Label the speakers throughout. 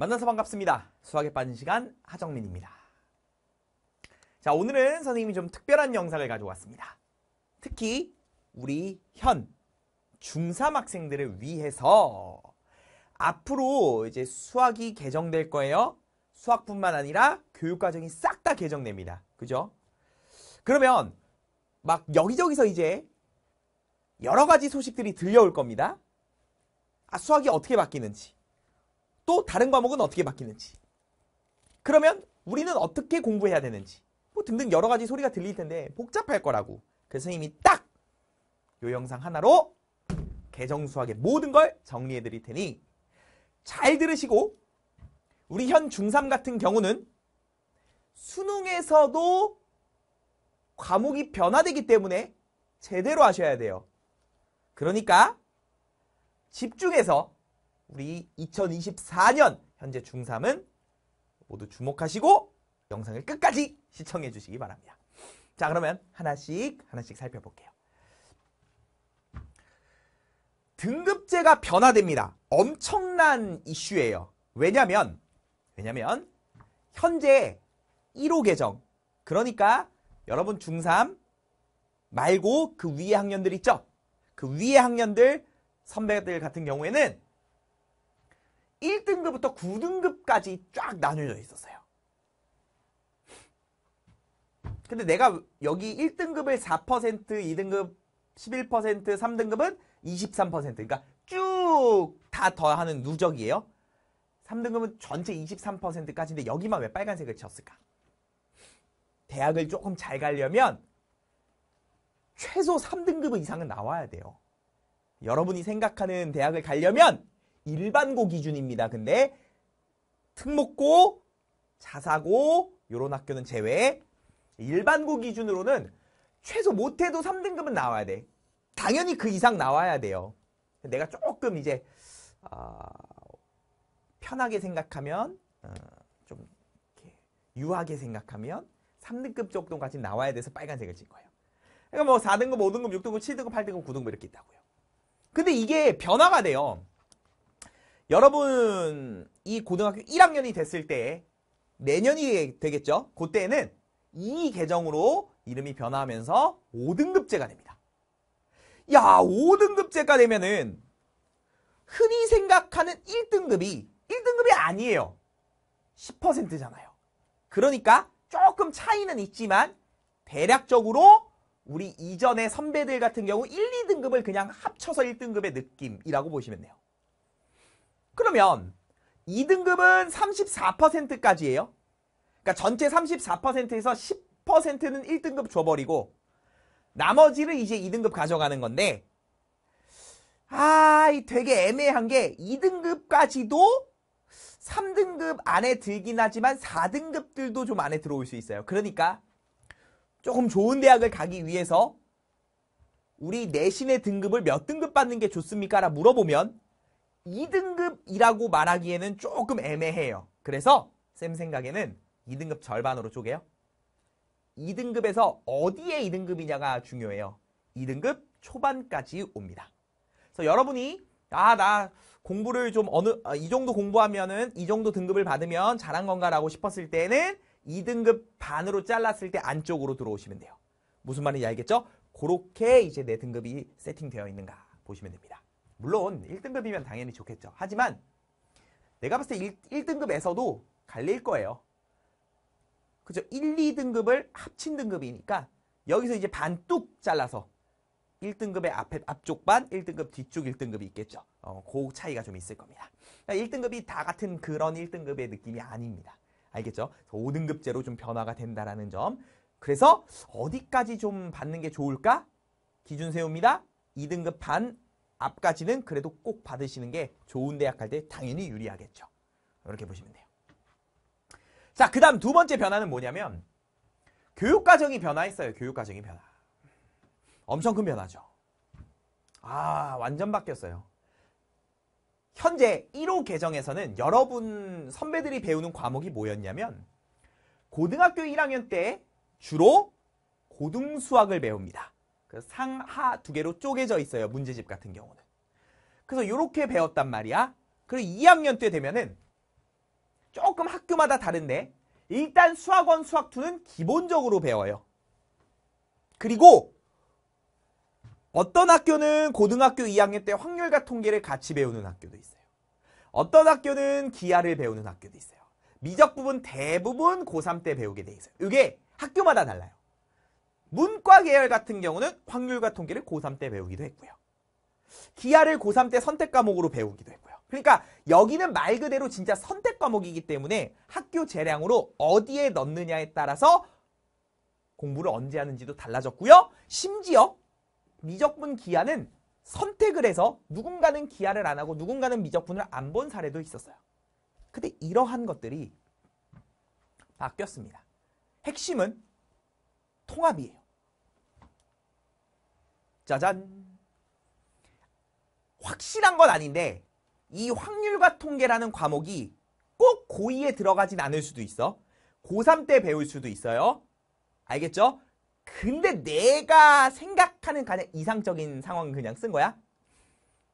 Speaker 1: 만나서 반갑습니다. 수학에 빠진 시간 하정민입니다. 자, 오늘은 선생님이 좀 특별한 영상을 가져왔습니다. 특히 우리 현 중3 학생들을 위해서 앞으로 이제 수학이 개정될 거예요. 수학뿐만 아니라 교육과정이 싹 다 개정됩니다. 그죠? 그러면 막 여기저기서 이제 여러 가지 소식들이 들려올 겁니다. 아, 수학이 어떻게 바뀌는지, 또 다른 과목은 어떻게 바뀌는지. 그러면 우리는 어떻게 공부해야 되는지. 뭐 등등 여러 가지 소리가 들릴 텐데 복잡할 거라고. 그래서 선생님이 딱! 요 영상 하나로 개정수학의 모든 걸 정리해 드릴 테니 잘 들으시고 우리 현 중3 같은 경우는 수능에서도 과목이 변화되기 때문에 제대로 하셔야 돼요. 그러니까 집중해서 우리 2024년 현재 중3은 모두 주목하시고 영상을 끝까지 시청해 주시기 바랍니다. 자, 그러면 하나씩 하나씩 살펴볼게요. 등급제가 변화됩니다. 엄청난 이슈예요. 왜냐면 왜냐면 현재 1호 계정 그러니까 여러분 중3 말고 그 위에 학년들 있죠? 그 위에 학년들 선배들 같은 경우에는 1등급부터 9등급까지 쫙 나뉘어져 있었어요. 근데 내가 여기 1등급을 4%, 2등급 11%, 3등급은 23% 그러니까 쭉 다 더하는 누적이에요. 3등급은 전체 23%까지인데 여기만 왜 빨간색을 쳤을까? 대학을 조금 잘 가려면 최소 3등급 이상은 나와야 돼요. 여러분이 생각하는 대학을 가려면 일반고 기준입니다. 근데 특목고, 자사고 요런 학교는 제외. 일반고 기준으로는 최소 못해도 3등급은 나와야 돼. 당연히 그 이상 나와야 돼요. 내가 조금 이제 어, 편하게 생각하면 어, 좀 유하게 생각하면 3등급 정도까지 나와야 돼서 빨간색을 친 거예요. 그러니까 뭐 4등급, 5등급, 6등급, 7등급, 8등급, 9등급 이렇게 있다고요. 근데 이게 변화가 돼요. 여러분 이 고등학교 1학년이 됐을 때 내년이 되겠죠. 그때는 이 계정으로 이름이 변화하면서 5등급제가 됩니다. 야 5등급제가 되면은 흔히 생각하는 1등급이 1등급이 아니에요. 10%잖아요. 그러니까 조금 차이는 있지만 대략적으로 우리 이전의 선배들 같은 경우 1, 2등급을 그냥 합쳐서 1등급의 느낌이라고 보시면 돼요. 그러면 2등급은 34%까지예요. 그러니까 전체 34%에서 10%는 1등급 줘버리고 나머지를 이제 2등급 가져가는 건데 아, 되게 애매한 게 2등급까지도 3등급 안에 들긴 하지만 4등급들도 좀 안에 들어올 수 있어요. 그러니까 조금 좋은 대학을 가기 위해서 우리 내신의 등급을 몇 등급 받는 게 좋습니까? 라 물어보면 2등급이라고 말하기에는 조금 애매해요. 그래서 쌤 생각에는 2등급 절반으로 쪼개요. 2등급에서 어디에 2등급이냐가 중요해요. 2등급 초반까지 옵니다. 그래서 여러분이 아나 공부를 좀 어느 아, 이 정도 공부하면은 이 정도 등급을 받으면 잘한 건가라고 싶었을 때는 2등급 반으로 잘랐을 때 안쪽으로 들어오시면 돼요. 무슨 말인지 알겠죠? 그렇게 이제 내 등급이 세팅되어 있는가 보시면 됩니다. 물론 1등급이면 당연히 좋겠죠. 하지만 내가 봤을 때 1, 등급에서도 갈릴 거예요. 그죠? 1, 2등급을 합친 등급이니까 여기서 이제 반 뚝 잘라서 1등급의 앞에, 앞쪽 반, 1등급 뒤쪽 1등급이 있겠죠. 어, 그 차이가 좀 있을 겁니다. 1등급이 그러니까 다 같은 그런 1등급의 느낌이 아닙니다. 알겠죠? 5등급제로 좀 변화가 된다라는 점. 그래서 어디까지 좀 받는 게 좋을까? 기준 세웁니다. 2등급 반, 앞까지는 그래도 꼭 받으시는 게 좋은 대학 갈 때 당연히 유리하겠죠. 이렇게 보시면 돼요. 자, 그 다음 두 번째 변화는 뭐냐면 교육과정이 변화했어요. 교육과정이 변화. 엄청 큰 변화죠. 아, 완전 바뀌었어요. 현재 1호 개정에서는 여러분 선배들이 배우는 과목이 뭐였냐면 고등학교 1학년 때 주로 고등수학을 배웁니다. 그 상하 두 개로 쪼개져 있어요. 문제집 같은 경우는. 그래서 이렇게 배웠단 말이야. 그리고 2학년 때 되면은 조금 학교마다 다른데 일단 수학원 수학2는 기본적으로 배워요. 그리고 어떤 학교는 고등학교 2학년 때 확률과 통계를 같이 배우는 학교도 있어요. 어떤 학교는 기하를 배우는 학교도 있어요. 미적 부분 대부분 고3 때 배우게 돼 있어요. 이게 학교마다 달라요. 문과 계열 같은 경우는 확률과 통계를 고3 때 배우기도 했고요. 기아를 고3 때 선택 과목으로 배우기도 했고요. 그러니까 여기는 말 그대로 진짜 선택 과목이기 때문에 학교 재량으로 어디에 넣느냐에 따라서 공부를 언제 하는지도 달라졌고요. 심지어 미적분 기아는 선택을 해서 누군가는 기아를안 하고 누군가는 미적분을 안 본 사례도 있었어요. 근데 이러한 것들이 바뀌었습니다. 핵심은 통합이에요. 짜잔! 확실한 건 아닌데 이 확률과 통계라는 과목이 꼭 고2에 들어가진 않을 수도 있어. 고3 때 배울 수도 있어요. 알겠죠? 근데 내가 생각하는 가장 이상적인 상황은 그냥 쓴 거야.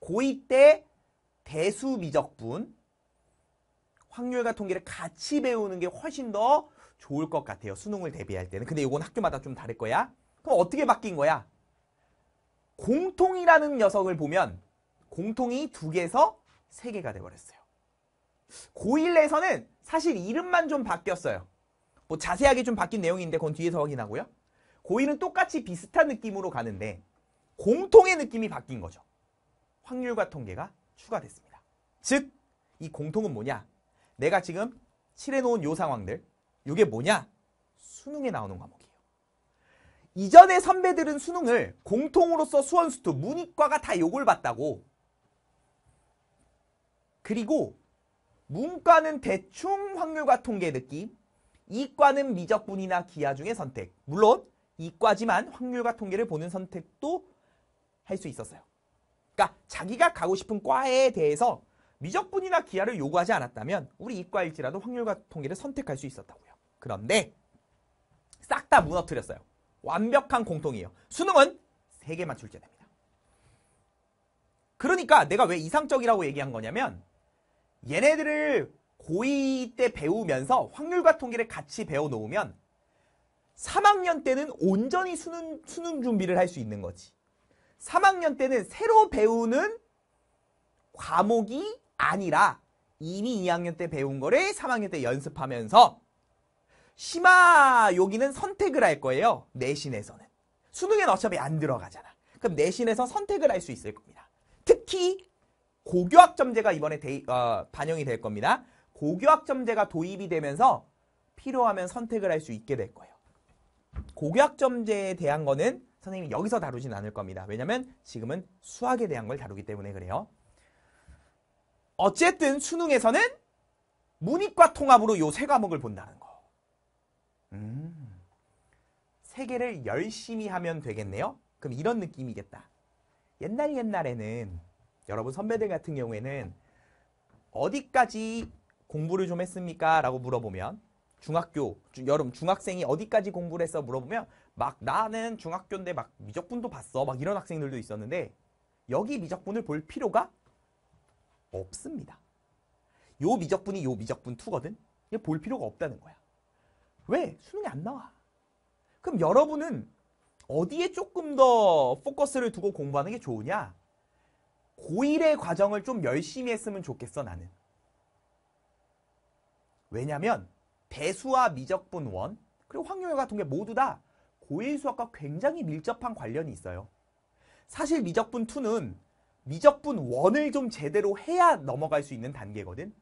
Speaker 1: 고2 때 대수 미적분, 확률과 통계를 같이 배우는 게 훨씬 더 좋을 것 같아요. 수능을 대비할 때는. 근데 이건 학교마다 좀 다를 거야. 그럼 어떻게 바뀐 거야? 공통이라는 녀석을 보면 공통이 두 개에서 세 개가 돼버렸어요. 고1에서는 사실 이름만 좀 바뀌었어요. 뭐 자세하게 좀 바뀐 내용인데 그건 뒤에서 확인하고요. 고1은 똑같이 비슷한 느낌으로 가는데 공통의 느낌이 바뀐 거죠. 확률과 통계가 추가됐습니다. 즉, 이 공통은 뭐냐? 내가 지금 칠해놓은 요 상황들, 이게 뭐냐? 수능에 나오는 과목이에요. 이전의 선배들은 수능을 공통으로서 수원수투 문이과가 다 욕을 봤다고. 그리고 문과는 대충 확률과 통계 느낌, 이과는 미적분이나 기하 중의 선택. 물론 이과지만 확률과 통계를 보는 선택도 할 수 있었어요. 그러니까 자기가 가고 싶은 과에 대해서 미적분이나 기하를 요구하지 않았다면 우리 이과일지라도 확률과 통계를 선택할 수 있었다고요. 그런데 싹 다 무너뜨렸어요. 완벽한 공통이에요. 수능은 3개만 출제됩니다. 그러니까 내가 왜 이상적이라고 얘기한 거냐면 얘네들을 고2 때 배우면서 확률과 통계를 같이 배워놓으면 3학년 때는 온전히 수능, 수능 준비를 할 수 있는 거지. 3학년 때는 새로 배우는 과목이 아니라 이미 2학년 때 배운 거를 3학년 때 연습하면서 심화 여기는 선택을 할 거예요. 내신에서는. 수능엔 어차피 안 들어가잖아. 그럼 내신에서 선택을 할 수 있을 겁니다. 특히 고교학점제가 이번에 데이, 어, 반영이 될 겁니다. 고교학점제가 도입이 되면서 필요하면 선택을 할 수 있게 될 거예요. 고교학점제에 대한 거는 선생님이 여기서 다루진 않을 겁니다. 왜냐면 하 지금은 수학에 대한 걸 다루기 때문에 그래요. 어쨌든 수능에서는 문이과 통합으로 요 세 과목을 본다는 거예요. 음. 세계를 열심히 하면 되겠네요. 그럼 이런 느낌이겠다. 옛날 옛날에는 여러분 선배들 같은 경우에는 어디까지 공부를 좀 했습니까? 라고 물어보면 중학교, 주, 여름 중학생이 어디까지 공부를 해서 물어보면 막 나는 중학교인데 막 미적분도 봤어. 막 이런 학생들도 있었는데 여기 미적분을 볼 필요가 없습니다. 요 미적분이 요 미적분 2거든. 볼 필요가 없다는 거야. 왜? 수능이 안 나와. 그럼 여러분은 어디에 조금 더 포커스를 두고 공부하는 게 좋으냐? 고1의 과정을 좀 열심히 했으면 좋겠어, 나는. 왜냐면 배수와 미적분 원, 그리고 확률과 같은 게 모두 다 고1 수학과 굉장히 밀접한 관련이 있어요. 사실 미적분 2는 미적분 1을 좀 제대로 해야 넘어갈 수 있는 단계거든.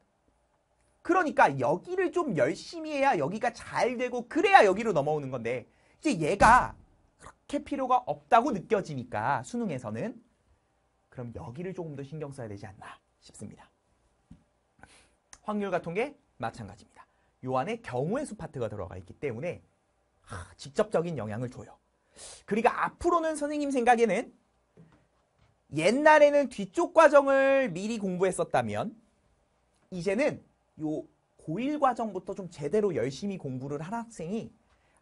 Speaker 1: 그러니까 여기를 좀 열심히 해야 여기가 잘 되고 그래야 여기로 넘어오는 건데 이제 얘가 그렇게 필요가 없다고 느껴지니까 수능에서는 그럼 여기를 조금 더 신경 써야 되지 않나 싶습니다. 확률과 통계 마찬가지입니다. 요 안에 경우의 수 파트가 들어가 있기 때문에 직접적인 영향을 줘요. 그리고 그러니까 앞으로는 선생님 생각에는 옛날에는 뒤쪽 과정을 미리 공부했었다면 이제는 요 고1 과정부터 좀 제대로 열심히 공부를 한 학생이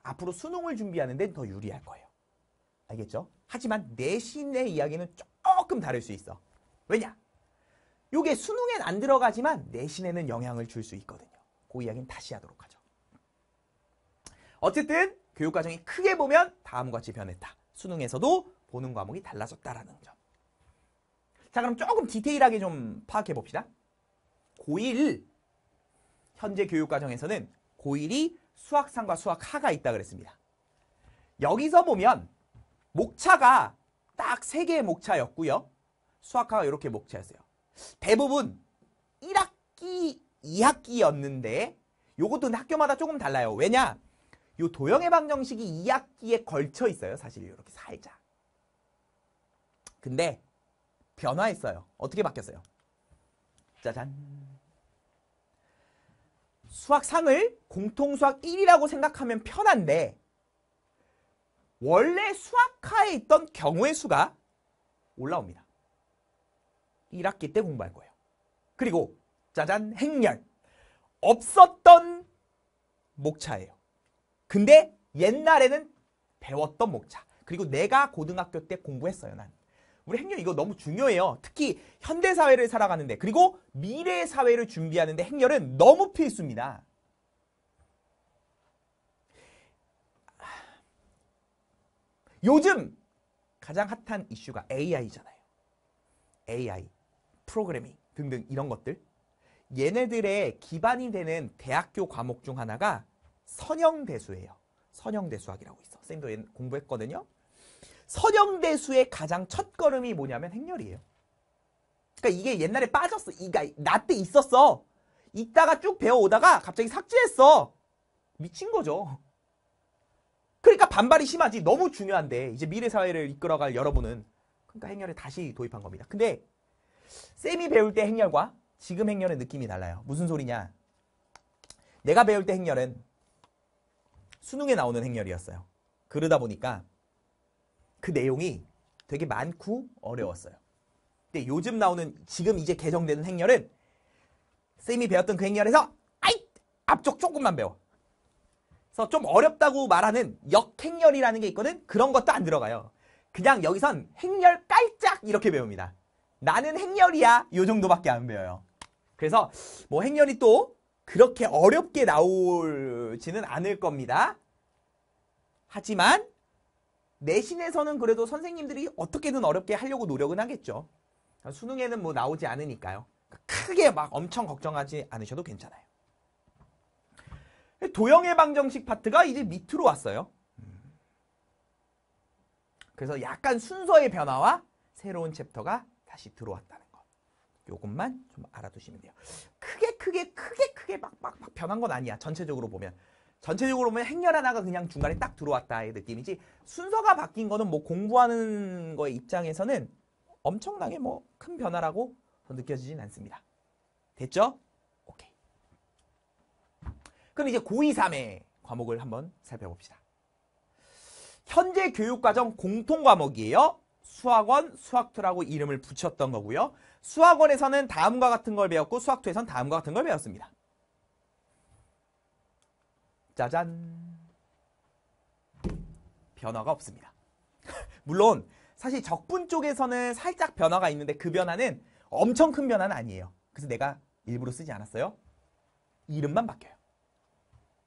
Speaker 1: 앞으로 수능을 준비하는 데더 유리할 거예요. 알겠죠? 하지만 내신의 이야기는 조금 다를 수 있어. 왜냐? 요게 수능엔 안 들어가지만 내신에는 영향을 줄 수 있거든요. 그 이야기는 다시 하도록 하죠. 어쨌든 교육과정이 크게 보면 다음과 같이 변했다. 수능에서도 보는 과목이 달라졌다라는 점. 자 그럼 조금 디테일하게 좀 파악해 봅시다. 고1 현재 교육과정에서는 고1이 수학상과 수학하가 있다 그랬습니다. 여기서 보면 목차가 딱 세개의 목차였고요. 수학하가 이렇게 목차였어요. 대부분 1학기, 2학기였는데 요것도 학교마다 조금 달라요. 왜냐? 요 도형의 방정식이 2학기에 걸쳐 있어요. 사실 이렇게 살자 근데 변화했어요. 어떻게 바뀌었어요? 짜잔. 수학상을 공통수학 1이라고 생각하면 편한데 원래 수학하에 있던 경우의 수가 올라옵니다. 1학기 때 공부할 거예요. 그리고 짜잔 행렬 없었던 목차예요. 근데 옛날에는 배웠던 목차 그리고 내가 고등학교 때 공부했어요 난. 우리 행렬 이거 너무 중요해요. 특히 현대 사회를 살아가는데 그리고 미래 사회를 준비하는데 행렬은 너무 필수입니다. 요즘 가장 핫한 이슈가 AI잖아요. AI, 프로그래밍 등등 이런 것들. 얘네들의 기반이 되는 대학교 과목 중 하나가 선형대수예요. 선형대수학이라고 있어. 선생님도 공부했거든요. 선형대수의 가장 첫 걸음이 뭐냐면 행렬이에요. 그러니까 이게 옛날에 빠졌어. 이가 나 때 있었어. 있다가 쭉 배워오다가 갑자기 삭제했어. 미친 거죠. 그러니까 반발이 심하지. 너무 중요한데 이제 미래 사회를 이끌어갈 여러분은 그러니까 행렬을 다시 도입한 겁니다. 근데 쌤이 배울 때 행렬과 지금 행렬의 느낌이 달라요. 무슨 소리냐? 내가 배울 때 행렬은 수능에 나오는 행렬이었어요. 그러다 보니까 그 내용이 되게 많고 어려웠어요. 근데 요즘 나오는 지금 이제 개정되는 행렬은 쌤이 배웠던 그 행렬에서 아이 앞쪽 조금만 배워. 그래서 좀 어렵다고 말하는 역행렬이라는 게 있거든. 그런 것도 안 들어가요. 그냥 여기선 행렬 깔짝 이렇게 배웁니다. 나는 행렬이야. 요 정도밖에 안 배워요. 그래서 뭐 행렬이 또 그렇게 어렵게 나오지는 않을 겁니다. 하지만 내신에서는 그래도 선생님들이 어떻게든 어렵게 하려고 노력은 하겠죠. 그러니까 수능에는 뭐 나오지 않으니까요. 그러니까 크게 막 엄청 걱정하지 않으셔도 괜찮아요. 도형의 방정식 파트가 이제 밑으로 왔어요. 그래서 약간 순서의 변화와 새로운 챕터가 다시 들어왔다는 것. 요것만 좀 알아두시면 돼요. 크게 크게 크게 크게 막 막 막 변한 건 아니야. 전체적으로 보면. 전체적으로 보면 행렬 하나가 그냥 중간에 딱 들어왔다의 느낌이지 순서가 바뀐 거는 뭐 공부하는 거의 입장에서는 엄청나게 뭐 큰 변화라고 느껴지진 않습니다. 됐죠? 오케이. 그럼 이제 고2, 3의 과목을 한번 살펴봅시다. 현재 교육과정 공통 과목이에요. 수학원, 수학투라고 이름을 붙였던 거고요. 수학원에서는 다음과 같은 걸 배웠고 수학투에서는 다음과 같은 걸 배웠습니다. 짜잔. 변화가 없습니다. 물론 사실 적분 쪽에서는 살짝 변화가 있는데 그 변화는 엄청 큰 변화는 아니에요. 그래서 내가 일부러 쓰지 않았어요. 이름만 바뀌어요.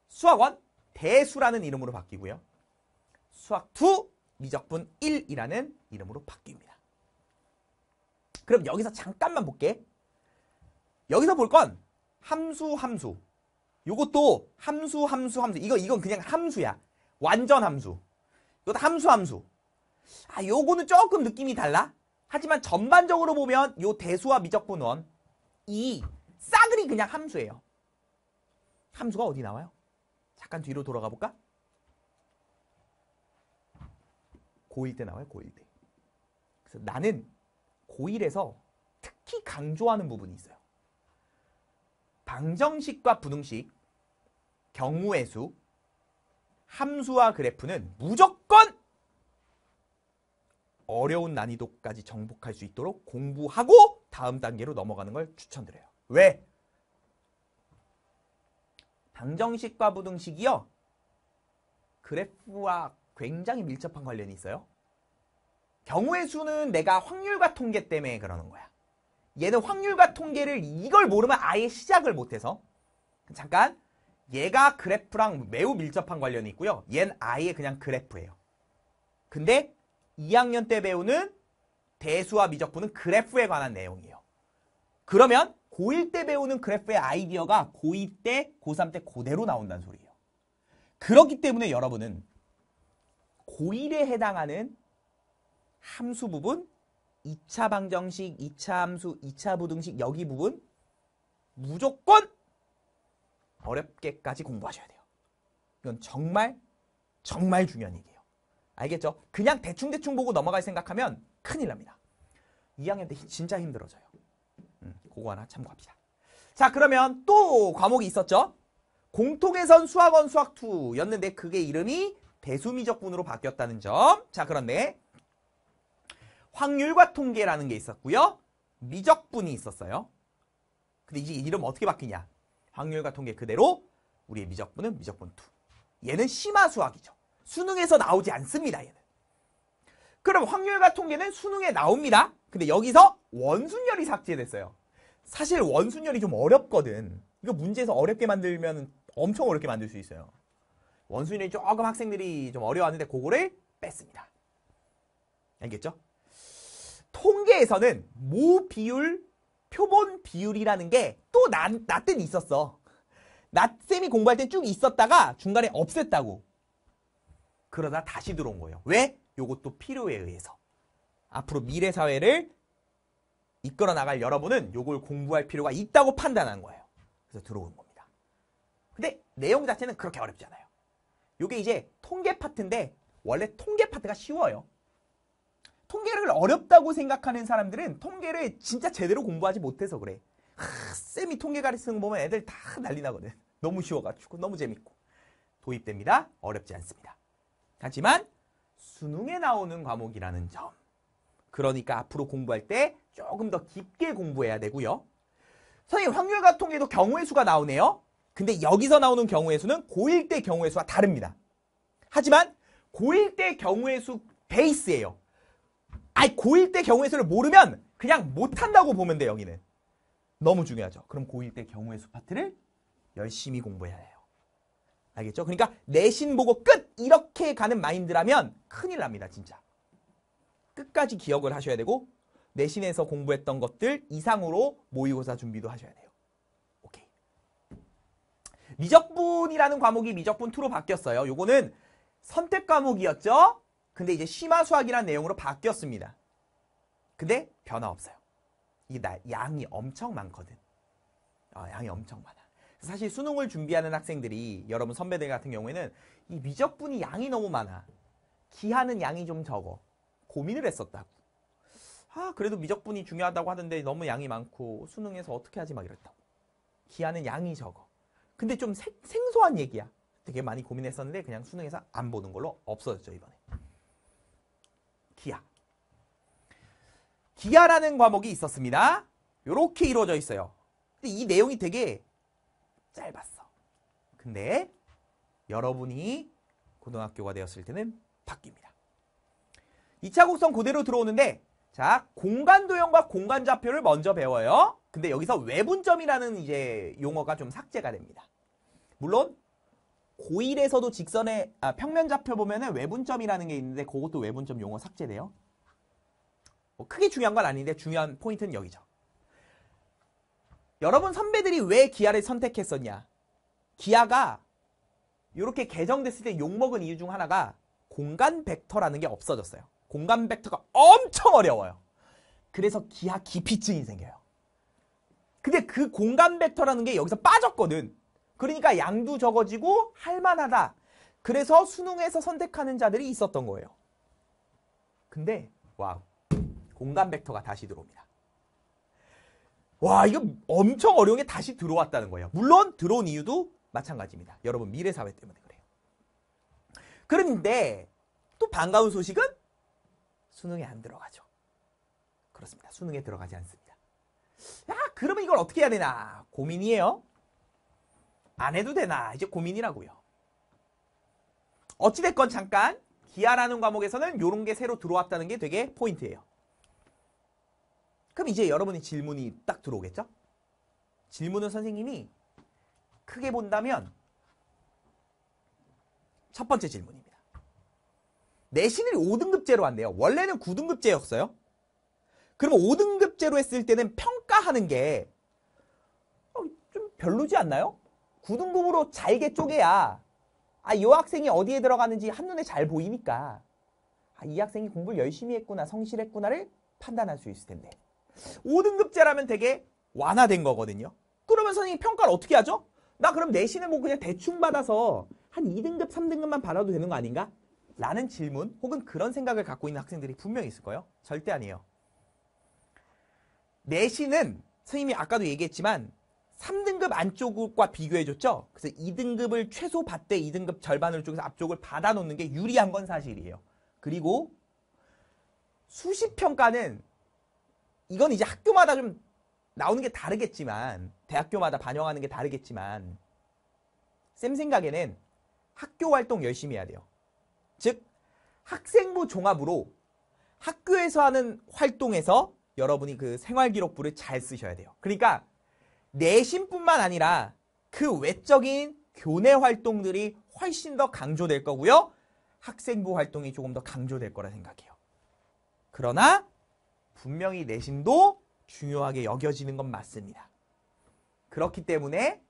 Speaker 1: 수학원 대수라는 이름으로 바뀌고요. 수학2 미적분 1이라는 이름으로 바뀝니다. 그럼 여기서 잠깐만 볼게. 여기서 볼 건 함수 함수. 요것도 함수, 함수, 함수. 이거, 이건 그냥 함수야. 완전 함수. 이것도 함수, 함수. 아, 요거는 조금 느낌이 달라. 하지만 전반적으로 보면 요 대수와 미적분원 이 싸그리 그냥 함수예요. 함수가 어디 나와요? 잠깐 뒤로 돌아가 볼까? 고1 때 나와요, 고1 때. 그래서 나는 고1에서 특히 강조하는 부분이 있어요. 방정식과 부등식, 경우의 수, 함수와 그래프는 무조건 어려운 난이도까지 정복할 수 있도록 공부하고 다음 단계로 넘어가는 걸 추천드려요. 왜? 방정식과 부등식이요. 그래프와 굉장히 밀접한 관련이 있어요. 경우의 수는 내가 확률과 통계 때문에 그러는 거야. 얘는 확률과 통계를 이걸 모르면 아예 시작을 못해서 잠깐 얘가 그래프랑 매우 밀접한 관련이 있고요. 얘는 아예 그냥 그래프예요. 근데 2학년 때 배우는 대수와 미적분은 그래프에 관한 내용이에요. 그러면 고1 때 배우는 그래프의 아이디어가 고2 때, 고3 때 그대로 나온다는 소리예요. 그렇기 때문에 여러분은 고1에 해당하는 함수 부분, 2차 방정식, 2차 함수, 2차 부등식 여기 부분 무조건 어렵게까지 공부하셔야 돼요. 이건 정말 정말 중요한 얘기예요. 알겠죠? 그냥 대충대충 보고 넘어갈 생각하면 큰일 납니다. 2학년 때 진짜 힘들어져요. 음, 그거 하나 참고합시다. 자 그러면 또 과목이 있었죠? 공통해선 수학원 수학2였는데 그게 이름이 배수미적분으로 바뀌었다는 점. 자 그런데 확률과 통계라는 게 있었고요. 미적분이 있었어요. 근데 이제 이름 어떻게 바뀌냐? 확률과 통계 그대로 우리의 미적분은 미적분 2. 얘는 심화 수학이죠. 수능에서 나오지 않습니다. 얘는. 그럼 확률과 통계는 수능에 나옵니다. 근데 여기서 원순열이 삭제됐어요. 사실 원순열이 좀 어렵거든. 이거 문제에서 어렵게 만들면 엄청 어렵게 만들 수 있어요. 원순열이 조금 학생들이 좀 어려워하는데 그거를 뺐습니다. 알겠죠? 통계에서는 모 비율 표본 비율이라는 게또 나, 나 때는 있었어. 나 쌤이 공부할 땐 쭉 있었다가 중간에 없앴다고. 그러다 다시 들어온 거예요. 왜? 요것도 필요에 의해서. 앞으로 미래 사회를 이끌어 나갈 여러분은 요걸 공부할 필요가 있다고 판단한 거예요. 그래서 들어온 겁니다. 근데 내용 자체는 그렇게 어렵지 않아요. 요게 이제 통계 파트인데 원래 통계 파트가 쉬워요. 통계를 어렵다고 생각하는 사람들은 통계를 진짜 제대로 공부하지 못해서 그래. 하, 쌤이 통계 가르치는 거 보면 애들 다 난리 나거든. 너무 쉬워가지고 너무 재밌고. 도입됩니다. 어렵지 않습니다. 하지만 수능에 나오는 과목이라는 점. 그러니까 앞으로 공부할 때 조금 더 깊게 공부해야 되고요. 선생님 확률과 통계도 경우의 수가 나오네요. 근데 여기서 나오는 경우의 수는 고1 때 경우의 수와 다릅니다. 하지만 고1 때 경우의 수 베이스예요. 아예 고1 때 경우의 수를 모르면 그냥 못한다고 보면 돼요 여기는. 너무 중요하죠. 그럼 고1 때 경우의 수 파트를 열심히 공부해야 해요. 알겠죠? 그러니까 내신 보고 끝! 이렇게 가는 마인드라면 큰일 납니다, 진짜. 끝까지 기억을 하셔야 되고 내신에서 공부했던 것들 이상으로 모의고사 준비도 하셔야 돼요. 오케이. 미적분이라는 과목이 미적분 2로 바뀌었어요. 요거는 선택 과목이었죠? 근데 이제 심화 수학이란 내용으로 바뀌었습니다. 근데 변화 없어요. 이 날, 양이 엄청 많거든. 어, 양이 엄청 많아. 사실 수능을 준비하는 학생들이 여러분 선배들 같은 경우에는 이 미적분이 양이 너무 많아. 기하는 양이 좀 적어. 고민을 했었다고. 아 그래도 미적분이 중요하다고 하는데 너무 양이 많고 수능에서 어떻게 하지 막 이랬다고. 기하는 양이 적어. 근데 좀 생, 생소한 얘기야. 되게 많이 고민했었는데 그냥 수능에서 안 보는 걸로 없어졌죠 이번에. 기하. 기하라는 과목이 있었습니다. 이렇게 이루어져 있어요. 근데 이 내용이 되게 짧았어. 근데 여러분이 고등학교가 되었을 때는 바뀝니다. 2차 곡선 그대로 들어오는데 자, 공간 도형과 공간 좌표를 먼저 배워요. 근데 여기서 외분점이라는 이제 용어가 좀 삭제가 됩니다. 물론 고1에서도 직선의 아, 평면 좌표 보면은 외분점이라는 게 있는데 그것도 외분점 용어 삭제돼요. 뭐 크게 중요한 건 아닌데 중요한 포인트는 여기죠. 여러분 선배들이 왜 기아를 선택했었냐? 기아가 이렇게 개정됐을 때 욕먹은 이유 중 하나가 공간 벡터라는 게 없어졌어요. 공간 벡터가 엄청 어려워요. 그래서 기아 기피증이 생겨요. 근데 그 공간 벡터라는 게 여기서 빠졌거든. 그러니까 양도 적어지고 할만하다. 그래서 수능에서 선택하는 자들이 있었던 거예요. 근데 와우 공간 벡터가 다시 들어옵니다. 와 이거 엄청 어려운 게 다시 들어왔다는 거예요. 물론 들어온 이유도 마찬가지입니다. 여러분 미래사회 때문에 그래요. 그런데 또 반가운 소식은 수능에 안 들어가죠. 그렇습니다. 수능에 들어가지 않습니다. 야 그러면 이걸 어떻게 해야 되나 고민이에요. 안 해도 되나 이제 고민이라고요. 어찌됐건 잠깐 기아라는 과목에서는 이런 게 새로 들어왔다는 게 되게 포인트예요. 그럼 이제 여러분의 질문이 딱 들어오겠죠? 질문은 선생님이 크게 본다면 첫 번째 질문입니다. 내신을 5등급제로 한대요. 원래는 9등급제였어요. 그럼 5등급제로 했을 때는 평가하는 게좀 어, 별로지 않나요? 구등급으로 잘게 쪼개야 아, 이 학생이 어디에 들어가는지 한눈에 잘 보이니까 아, 이 학생이 공부를 열심히 했구나 성실했구나를 판단할 수 있을 텐데 5등급제라면 되게 완화된 거거든요. 그러면 선생님 평가를 어떻게 하죠? 나 그럼 내신을 뭐 그냥 대충 받아서 한 2등급, 3등급만 받아도 되는 거 아닌가? 라는 질문 혹은 그런 생각을 갖고 있는 학생들이 분명히 있을 거예요. 절대 아니에요. 내신은 선생님이 아까도 얘기했지만 3등급 안쪽과 비교해줬죠? 그래서 2등급을 최소 받되 2등급 절반을 쪽에서 앞쪽을 받아놓는 게 유리한 건 사실이에요. 그리고 수시평가는 이건 이제 학교마다 좀 나오는 게 다르겠지만 대학교마다 반영하는 게 다르겠지만 쌤 생각에는 학교 활동 열심히 해야 돼요. 즉 학생부 종합으로 학교에서 하는 활동에서 여러분이 그 생활기록부를 잘 쓰셔야 돼요. 그러니까 내신뿐만 아니라 그 외적인 교내 활동들이 훨씬 더 강조될 거고요. 학생부 활동이 조금 더 강조될 거라 생각해요. 그러나 분명히 내신도 중요하게 여겨지는 건 맞습니다. 그렇기 때문에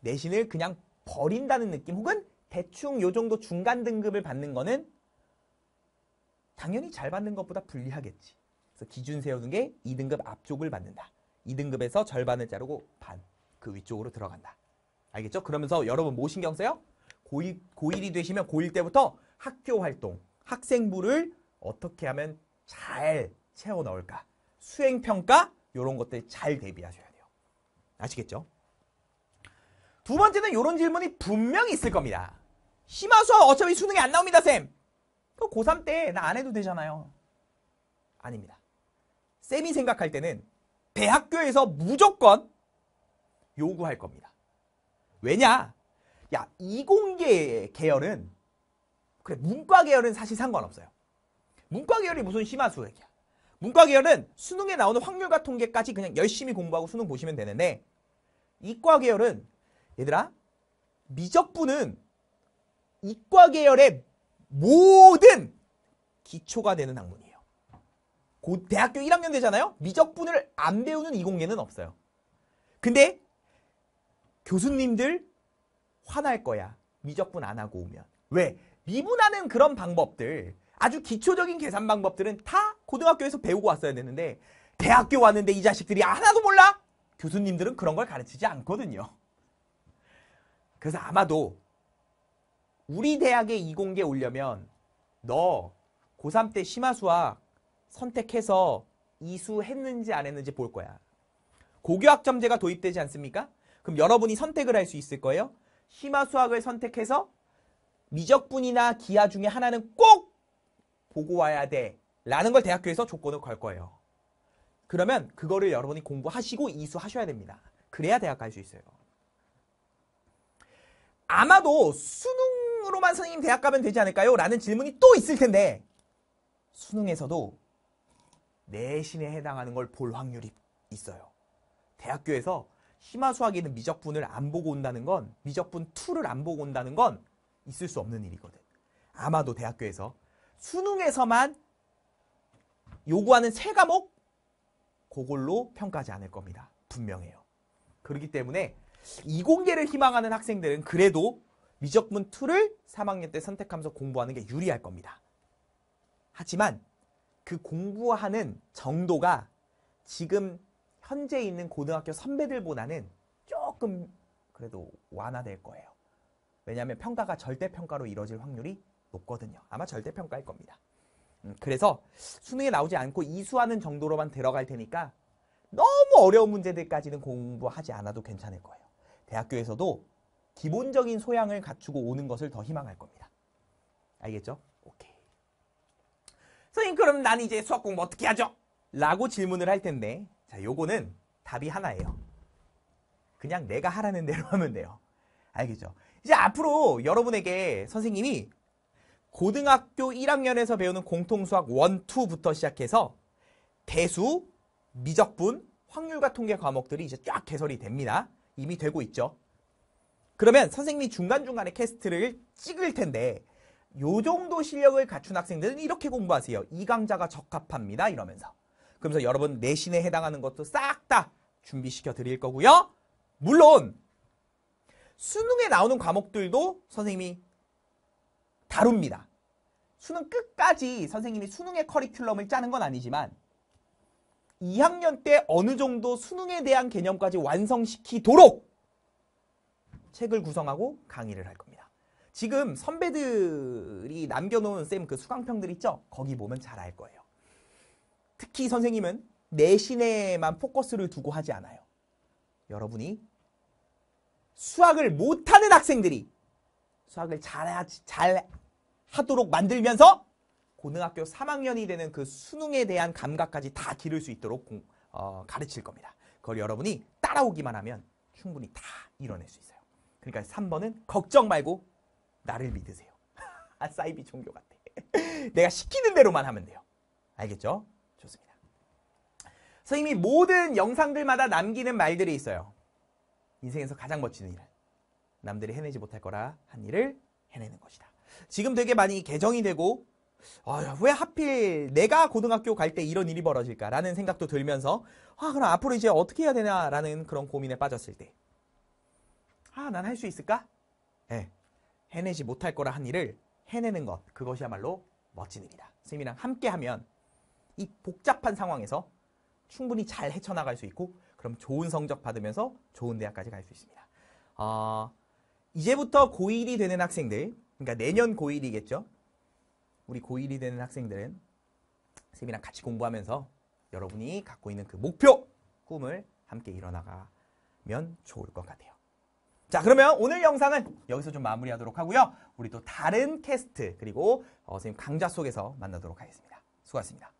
Speaker 1: 내신을 그냥 버린다는 느낌 혹은 대충 요 정도 중간 등급을 받는 거는 당연히 잘 받는 것보다 불리하겠지. 그래서 기준 세우는 게 2등급 앞쪽을 받는다. 2등급에서 절반을 자르고 반 그 위쪽으로 들어간다. 알겠죠? 그러면서 여러분 뭐 신경 써요? 고1, 고1이 되시면 고1 때부터 학교 활동, 학생부를 어떻게 하면 잘 채워 넣을까? 수행평가 이런 것들 잘 대비하셔야 돼요. 아시겠죠? 두 번째는 이런 질문이 분명히 있을 겁니다. 심화 수업 어차피 수능에 안 나옵니다, 쌤. 그 고3 때 나 안 해도 되잖아요. 아닙니다. 쌤이 생각할 때는 대학교에서 무조건 요구할 겁니다. 왜냐? 야, 이공계 계열은 그래 문과 계열은 사실 상관없어요. 문과 계열이 무슨 심한 수학이야. 문과 계열은 수능에 나오는 확률과 통계까지 그냥 열심히 공부하고 수능 보시면 되는데 이과 계열은 얘들아 미적분은 이과 계열의 모든 기초가 되는 학문 고, 대학교 1학년 되잖아요? 미적분을 안 배우는 이공계는 없어요. 근데 교수님들 화날 거야. 미적분 안 하고 오면. 왜? 미분하는 그런 방법들, 아주 기초적인 계산 방법들은 다 고등학교에서 배우고 왔어야 되는데 대학교 왔는데 이 자식들이 하나도 몰라? 교수님들은 그런 걸 가르치지 않거든요. 그래서 아마도 우리 대학에 이공계 오려면 너 고3 때 심화수학 선택해서 이수했는지 안 했는지 볼 거야. 고교학점제가 도입되지 않습니까? 그럼 여러분이 선택을 할 수 있을 거예요. 심화 수학을 선택해서 미적분이나 기하 중에 하나는 꼭 보고 와야 돼. 라는 걸 대학교에서 조건을 걸 거예요. 그러면 그거를 여러분이 공부하시고 이수하셔야 됩니다. 그래야 대학 갈 수 있어요. 아마도 수능으로만 선생님 대학 가면 되지 않을까요? 라는 질문이 또 있을 텐데 수능에서도 내신에 해당하는 걸 볼 확률이 있어요. 대학교에서 심화 수학에는 미적분을 안 보고 온다는 건 미적분 2를 안 보고 온다는 건 있을 수 없는 일이거든. 아마도 대학교에서 수능에서만 요구하는 세 과목 그걸로 평가하지 않을 겁니다. 분명해요. 그렇기 때문에 이공계를 희망하는 학생들은 그래도 미적분 2를 3학년 때 선택하면서 공부하는 게 유리할 겁니다. 하지만 그 공부하는 정도가 지금 현재 있는 고등학교 선배들보다는 조금 그래도 완화될 거예요. 왜냐하면 평가가 절대평가로 이뤄질 확률이 높거든요. 아마 절대평가일 겁니다. 음, 그래서 수능에 나오지 않고 이수하는 정도로만 들어갈 테니까 너무 어려운 문제들까지는 공부하지 않아도 괜찮을 거예요. 대학교에서도 기본적인 소양을 갖추고 오는 것을 더 희망할 겁니다. 알겠죠? 선생님 그럼 난 이제 수학 공부 어떻게 하죠? 라고 질문을 할 텐데 자 요거는 답이 하나예요. 그냥 내가 하라는 대로 하면 돼요. 알겠죠? 이제 앞으로 여러분에게 선생님이 고등학교 1학년에서 배우는 공통수학 1, 2부터 시작해서 대수, 미적분, 확률과 통계 과목들이 이제 쫙 개설이 됩니다. 이미 되고 있죠. 그러면 선생님이 중간중간에 캐스트를 찍을 텐데 요 정도 실력을 갖춘 학생들은 이렇게 공부하세요. 이 강좌가 적합합니다. 이러면서. 그러면서 여러분 내신에 해당하는 것도 싹 다 준비시켜 드릴 거고요. 물론 수능에 나오는 과목들도 선생님이 다룹니다. 수능 끝까지 선생님이 수능의 커리큘럼을 짜는 건 아니지만 2학년 때 어느 정도 수능에 대한 개념까지 완성시키도록 책을 구성하고 강의를 할 겁니다. 지금 선배들이 남겨놓은 쌤 그 수강평들 있죠? 거기 보면 잘 알 거예요. 특히 선생님은 내신에만 포커스를 두고 하지 않아요. 여러분이 수학을 못하는 학생들이 수학을 잘, 잘 하도록 만들면서 고등학교 3학년이 되는 그 수능에 대한 감각까지 다 기를 수 있도록 공, 어, 가르칠 겁니다. 그걸 여러분이 따라오기만 하면 충분히 다 이뤄낼 수 있어요. 그러니까 3번은 걱정 말고 나를 믿으세요. 아, 사이비 종교 같아. 내가 시키는 대로만 하면 돼요. 알겠죠? 좋습니다. 선생님이 모든 영상들마다 남기는 말들이 있어요. 인생에서 가장 멋진 일은 남들이 해내지 못할 거라 한 일을 해내는 것이다. 지금 되게 많이 개정이 되고 아, 왜 하필 내가 고등학교 갈 때 이런 일이 벌어질까라는 생각도 들면서 아 그럼 앞으로 이제 어떻게 해야 되나라는 그런 고민에 빠졌을 때아난 할 수 있을까? 예, 네. 해내지 못할 거라 한 일을 해내는 것 그것이야말로 멋진 일이다. 선생님이랑 함께하면 이 복잡한 상황에서 충분히 잘 헤쳐나갈 수 있고 그럼 좋은 성적 받으면서 좋은 대학까지 갈 수 있습니다. 어, 이제부터 고1이 되는 학생들 그러니까 내년 고1이겠죠. 우리 고1이 되는 학생들은 선생님이랑 같이 공부하면서 여러분이 갖고 있는 그 목표, 꿈을 함께 이뤄나가면 좋을 것 같아요. 자 그러면 오늘 영상은 여기서 좀 마무리하도록 하고요. 우리 또 다른 캐스트 그리고 어, 선생님 강좌 속에서 만나도록 하겠습니다. 수고하셨습니다.